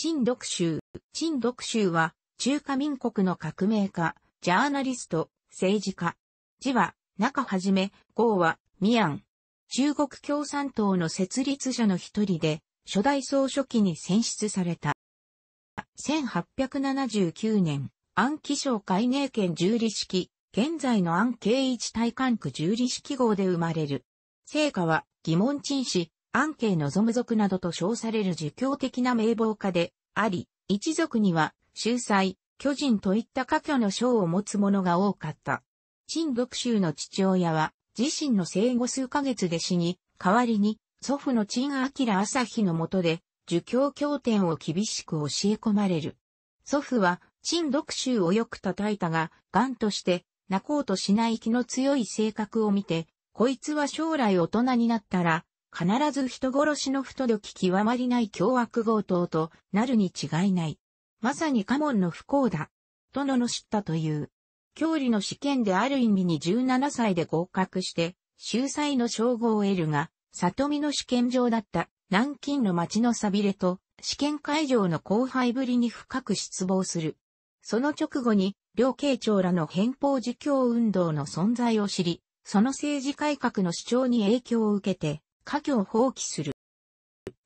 陳独州。陳独州は、中華民国の革命家、ジャーナリスト、政治家。字は、中はじめ、号は、ミアン。中国共産党の設立者の一人で、初代総書記に選出された。1879年、安徽省海寧県十里式、現在の安慶一大管区十里式号で生まれる。成果は、疑問陳氏、安慶望む族などと称される儒教的な名簿家であり、一族には、秀才、巨人といった家居の章を持つ者が多かった。陳独秀の父親は、自身の生後数ヶ月で死に、代わりに、祖父の陳明朝日の下で、儒教経典を厳しく教え込まれる。祖父は、陳独秀をよく叩いたが、癌として、泣こうとしない気の強い性格を見て、こいつは将来大人になったら、必ず人殺しの不届き極まりない凶悪強盗となるに違いない。まさに家門の不幸だ。と知ったという。教理の試験である意味に17歳で合格して、秀才の称号を得るが、里見の試験場だった南京の町のさびれと、試験会場の後輩ぶりに深く失望する。その直後に、両慶長らの偏法自供運動の存在を知り、その政治改革の主張に影響を受けて、家境放棄する。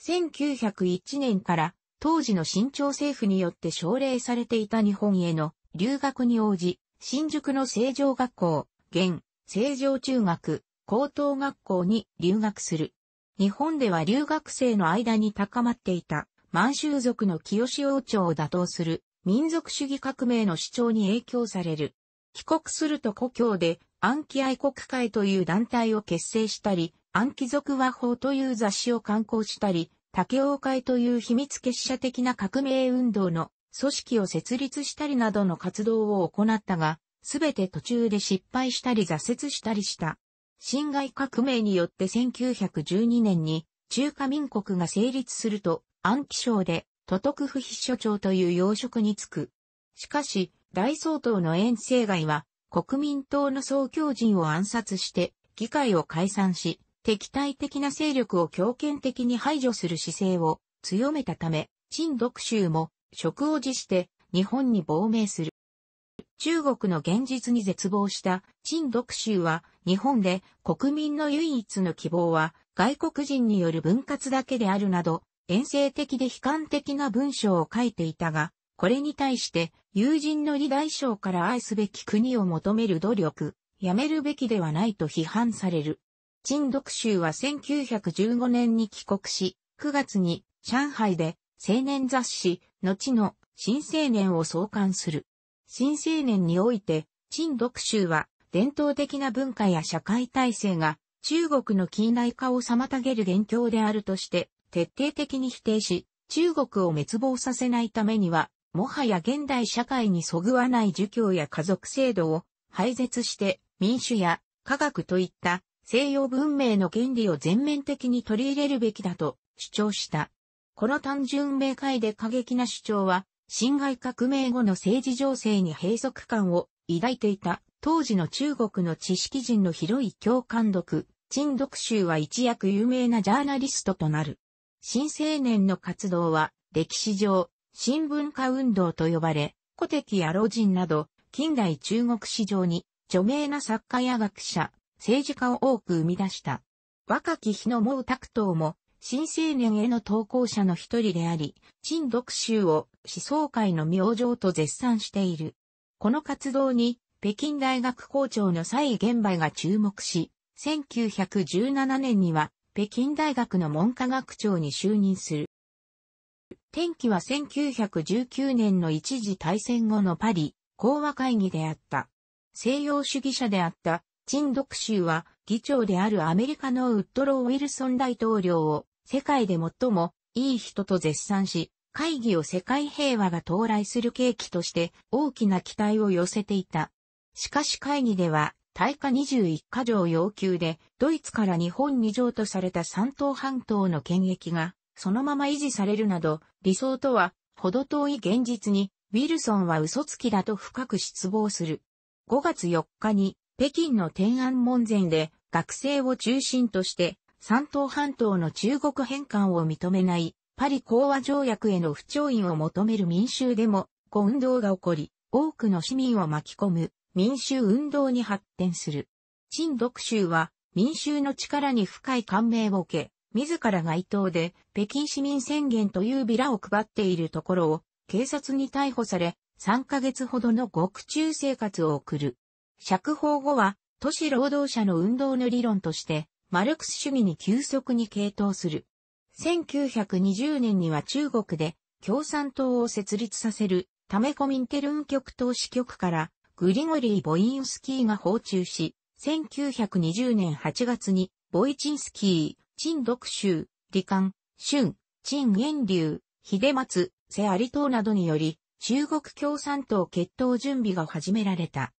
1901年から当時の新朝政府によって奨励されていた日本への留学に応じ、新宿の成城学校、現、成城中学、高等学校に留学する。日本では留学生の間に高まっていた満州族の清志王朝を打倒する民族主義革命の主張に影響される。帰国すると故郷で暗記愛国会という団体を結成したり、暗記族和法という雑誌を刊行したり、竹王会という秘密結社的な革命運動の組織を設立したりなどの活動を行ったが、すべて途中で失敗したり挫折したりした。侵害革命によって1912年に中華民国が成立すると暗記省で都督府秘書長という要職に就く。しかし、大総統の遠征外は国民党の総教人を暗殺して議会を解散し、敵対的な勢力を強権的に排除する姿勢を強めたため、陳独州も職を辞して日本に亡命する。中国の現実に絶望した陳独州は日本で国民の唯一の希望は外国人による分割だけであるなど、遠征的で悲観的な文章を書いていたが、これに対して友人の李大将から愛すべき国を求める努力、やめるべきではないと批判される。陳独秀は1915年に帰国し、9月に上海で青年雑誌、後の新青年を創刊する。新青年において、陳独秀は伝統的な文化や社会体制が中国の近代化を妨げる元凶であるとして徹底的に否定し、中国を滅亡させないためには、もはや現代社会にそぐわない儒教や家族制度を廃絶して民主や科学といった西洋文明の原理を全面的に取り入れるべきだと主張した。この単純明快で過激な主張は、侵害革命後の政治情勢に閉塞感を抱いていた当時の中国の知識人の広い共感読、陳読集は一躍有名なジャーナリストとなる。新青年の活動は歴史上新聞化運動と呼ばれ、古敵や老人など近代中国史上に著名な作家や学者、政治家を多く生み出した。若き日の毛沢東も、新青年への投稿者の一人であり、陳独秀を思想界の明星と絶賛している。この活動に、北京大学校長の蔡玄梅が注目し、1917年には、北京大学の文科学長に就任する。天気は1919年の一次大戦後のパリ、講和会議であった。西洋主義者であった陳独州は議長であるアメリカのウッドロー・ウィルソン大統領を世界で最もいい人と絶賛し、会議を世界平和が到来する契機として大きな期待を寄せていた。しかし会議では対価21カ条要求でドイツから日本に譲渡された三島半島の権益がそのまま維持されるなど理想とはほど遠い現実にウィルソンは嘘つきだと深く失望する。5月4日に北京の天安門前で学生を中心として山東半島の中国返還を認めないパリ講和条約への不調印を求める民衆でも運動が起こり、多くの市民を巻き込む民衆運動に発展する。陳独州は民衆の力に深い感銘を受け、自ら街頭で北京市民宣言というビラを配っているところを警察に逮捕され、3ヶ月ほどの獄中生活を送る。釈放後は、都市労働者の運動の理論として、マルクス主義に急速に傾倒する。1920年には中国で共産党を設立させるためコミンテルン局党支局からグリゴリー・ボインスキーが訪中し、1920年8月にボイチンスキー、チン・ン・独州、リュウ、ヒデマツ、セアリ党などにより中国共産党決闘準備が始められた。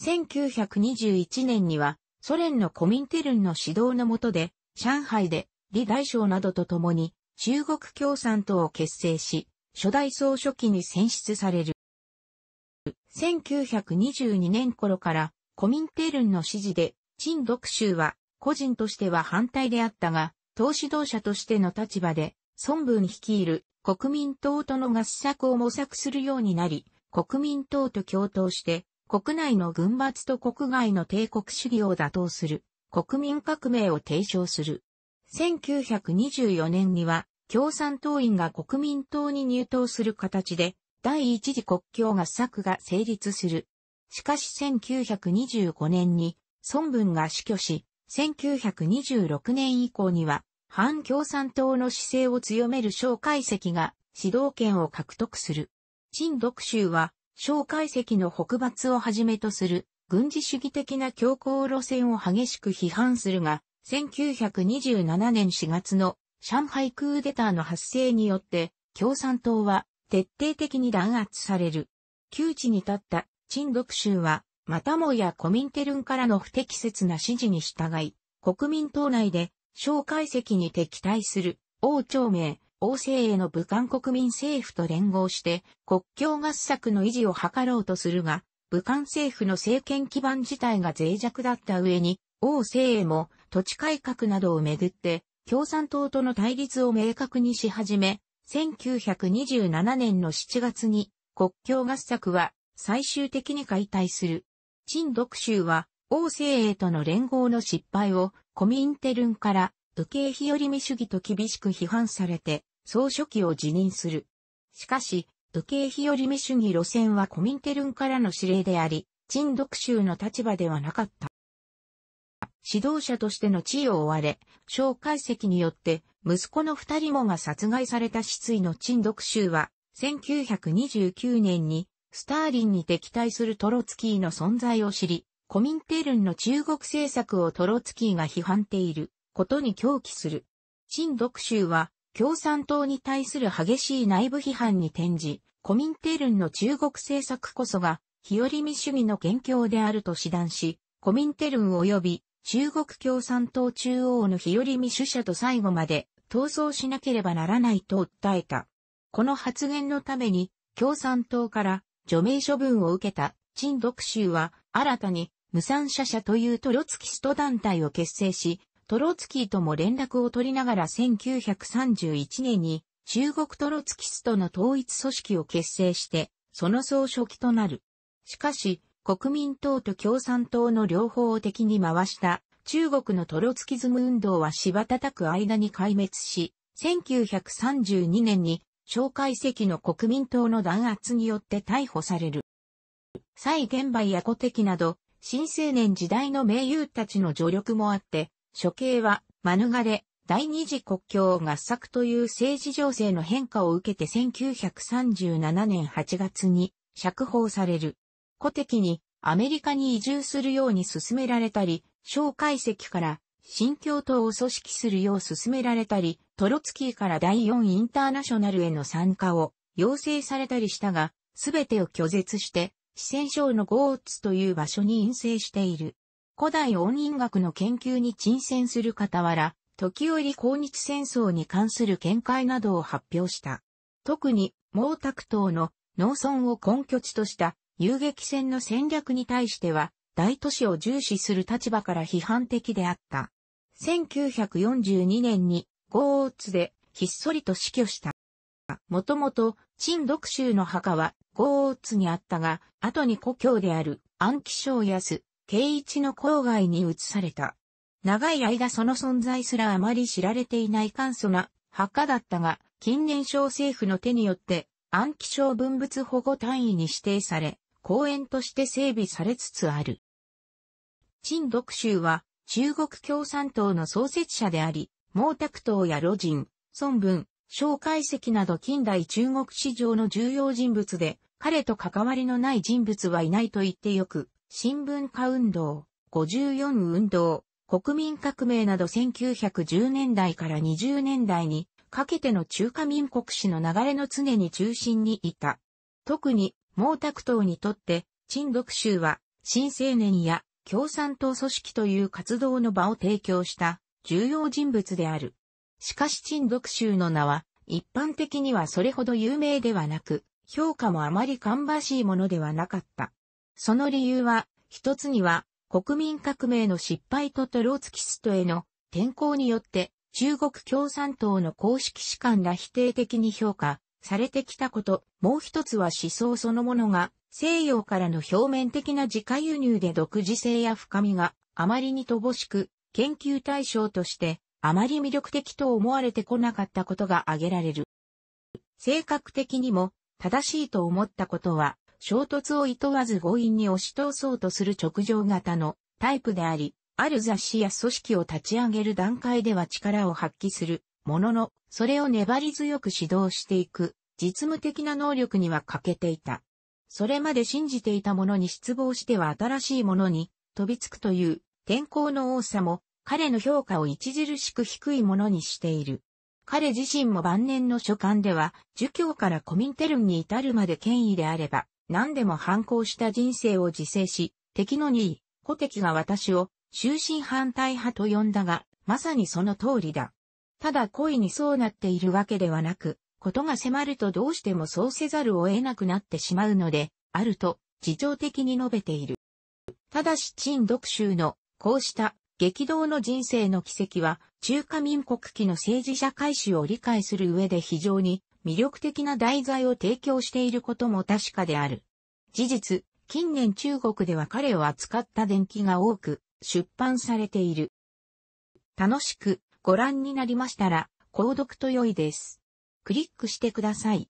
1921年には、ソ連のコミンテルンの指導の下で、上海で、李大将などと共に、中国共産党を結成し、初代総書記に選出される。1922年頃から、コミンテルンの指示で、陳独州は、個人としては反対であったが、党指導者としての立場で、孫文率いる国民党との合作を模索するようになり、国民党と共闘して、国内の軍閥と国外の帝国主義を打倒する、国民革命を提唱する。1924年には、共産党員が国民党に入党する形で、第一次国境合作が成立する。しかし1925年に、孫文が死去し、1926年以降には、反共産党の姿勢を強める蒋介石が指導権を獲得する。陳独州は蒋介石の北伐をはじめとする軍事主義的な強硬路線を激しく批判するが、1927年4月の上海クーデターの発生によって共産党は徹底的に弾圧される。窮地に立った陳独州は、またもやコミンテルンからの不適切な指示に従い、国民党内で蒋介石に敵対する王朝名、王政への武漢国民政府と連合して国境合作の維持を図ろうとするが、武漢政府の政権基盤自体が脆弱だった上に、王政へも土地改革などをめぐって、共産党との対立を明確にし始め、1927年の7月に国境合作は最終的に解体する。陳独州は王政へとの連合の失敗をコミンテルンから右傾日和見主義と厳しく批判されて、総書記を辞任する。しかし、右傾日和見主義路線はコミンテルンからの指令であり、陳独州の立場ではなかった。指導者としての地位を追われ、蒋介石によって息子の二人もが殺害された失意の陳独州は、1929年にスターリンに敵対するトロツキーの存在を知り、コミンテルンの中国政策をトロツキーが批判ていることに狂気する。陳独州は共産党に対する激しい内部批判に転じ、コミンテルンの中国政策こそが、日和見主義の元凶であると指断し、コミンテルン及び中国共産党中央の日和見主者と最後まで闘争しなければならないと訴えた。この発言のために、共産党から除名処分を受けた陳独州は新たに無産者者というトロツキスト団体を結成し、トロツキーとも連絡を取りながら1931年に中国トロツキストの統一組織を結成して、その総書記となる。しかし、国民党と共産党の両方を敵に回した中国のトロツキズム運動は柴叩く間に壊滅し、1932年に蒋介石の国民党の弾圧によって逮捕される。蔡元培や古敵など、新青年時代の名優たちの助力もあって、処刑は免れ、第二次国境合作という政治情勢の変化を受けて1937年8月に釈放される。古敵にアメリカに移住するように進められたり、蒋介石から新教徒を組織するよう進められたり、トロツキーから第4インターナショナルへの参加を要請されたりしたが、すべてを拒絶して、四川省のゴーツという場所に陰性している。古代音韻学の研究に沈潜する傍ら、時折抗日戦争に関する見解などを発表した。特に、毛沢東の農村を根拠地とした遊撃戦の戦略に対しては、大都市を重視する立場から批判的であった。1942年に、ゴーツでひっそりと死去した。もともと、陳独州の墓は、ゴーツにあったが、後に故郷である、安徽省安、慶一の郊外に移された。長い間その存在すらあまり知られていない簡素な墓だったが、近年小政府の手によって暗記症文物保護単位に指定され、公園として整備されつつある。陳独州は中国共産党の創設者であり、毛沢東や魯人、孫文、蒋介石など近代中国史上の重要人物で、彼と関わりのない人物はいないと言ってよく、新聞化運動、54運動、国民革命など1910年代から20年代にかけての中華民国史の流れの常に中心にいた。特に毛沢東にとって、陳独州は新青年や共産党組織という活動の場を提供した重要人物である。しかし陳独州の名は一般的にはそれほど有名ではなく、評価もあまり芳しいものではなかった。その理由は、一つには、国民革命の失敗とトロツキストへの転向によって、中国共産党の公式士官ら否定的に評価されてきたこと、もう一つは思想そのものが西洋からの表面的な自家輸入で独自性や深みがあまりに乏しく、研究対象としてあまり魅力的と思われてこなかったことが挙げられる。性格的にも正しいと思ったことは衝突を厭わず強引に押し通そうとする直情型のタイプであり、ある雑誌や組織を立ち上げる段階では力を発揮するものの、それを粘り強く指導していく実務的な能力には欠けていた。それまで信じていたものに失望しては新しいものに飛びつくという天候の多さも彼の評価を著しく低いものにしている。彼自身も晩年の書簡では、儒教からコミンテルンに至るまで権威であれば、何でも反抗した人生を自制し、敵の2位、古敵が私を終身反対派と呼んだが、まさにその通りだ。ただ恋にそうなっているわけではなく、ことが迫るとどうしてもそうせざるを得なくなってしまうので、あると、自情的に述べている。ただし陳独州の、こうした激動の人生の奇跡は、中華民国期の政治社会史を理解する上で非常に魅力的な題材を提供していることも確かである。事実、近年中国では彼を扱った伝記が多く出版されている。楽しくご覧になりましたら、購読と良いです。クリックしてください。